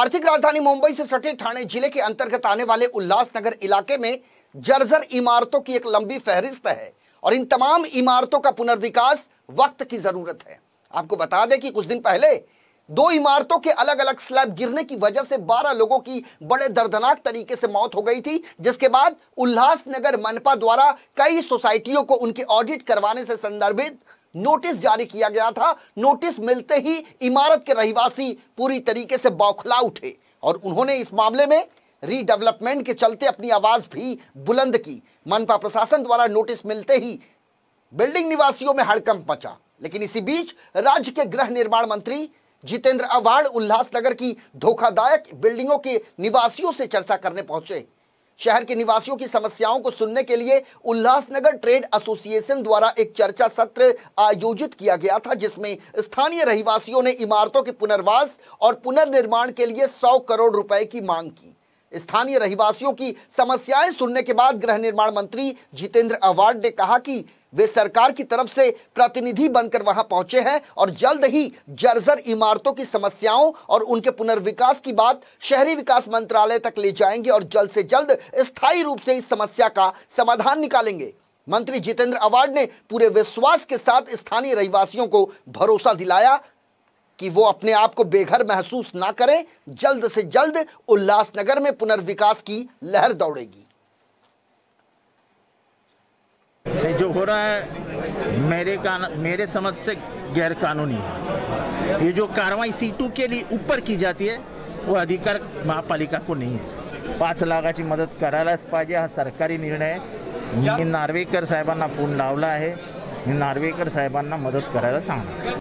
आर्थिक राजधानी मुंबई से सटे ठाणे जिले के अंतर्गत आने वाले उल्लासनगर इलाके में जर्जर इमारतों की एक लंबी फहरिस्त है और इन तमाम इमारतों का पुनर्विकास वक्त की जरूरत है आपको बता दें कि कुछ दिन पहले दो इमारतों के अलग अलग स्लैब गिरने की वजह से 12 लोगों की बड़े दर्दनाक तरीके से मौत हो गई थी जिसके बाद उल्लासनगर मनपा द्वारा कई सोसाइटियों को उनके ऑडिट करवाने से संदर्भित नोटिस जारी किया गया था नोटिस मिलते ही इमारत के रहवासी पूरी तरीके से बौखला उठे और उन्होंने इस मामले में रीडेवलपमेंट के चलते अपनी आवाज भी बुलंद की मनपा प्रशासन द्वारा नोटिस मिलते ही बिल्डिंग निवासियों में हड़कंप मचा लेकिन इसी बीच राज्य के गृह निर्माण मंत्री जितेंद्र अवार्ड उल्लासनगर की धोखादायक बिल्डिंगों के निवासियों से चर्चा करने पहुंचे शहर के निवासियों की समस्याओं को सुनने के लिए उल्लासनगर ट्रेड एसोसिएशन द्वारा एक चर्चा सत्र आयोजित किया गया था जिसमें स्थानीय रहवासियों ने इमारतों के पुनर्वास और पुनर्निर्माण के लिए 100 करोड़ रुपए की मांग की स्थानीय रहवासियों की समस्याएं सुनने के बाद गृह निर्माण मंत्री जितेंद्र अवार्ड ने कहा कि वे सरकार की तरफ से प्रतिनिधि बनकर वहां पहुंचे हैं और जल्द ही जर्जर इमारतों की समस्याओं और उनके पुनर्विकास की बात शहरी विकास मंत्रालय तक ले जाएंगे और जल्द से जल्द स्थायी रूप से इस समस्या का समाधान निकालेंगे मंत्री जितेंद्र अवार्ड ने पूरे विश्वास के साथ स्थानीय रहवासियों को भरोसा दिलाया कि वो अपने आप को बेघर महसूस ना करें जल्द से जल्द उल्लासनगर में पुनर्विकास की लहर दौड़ेगी हो रहा है मेरे कान मेरे समझ से गैरकानूनी है ये जो कार्रवाई सीटू के लिए ऊपर की जाती है वो अधिकार महापालिका को नहीं है पांच पाच की मदद करायलाच पाजे हा सरकारी निर्णय मैं नार्वेकर साहबान फोन लावला है मैं नार्वेकर साहेबांना मदद करायला सांगणार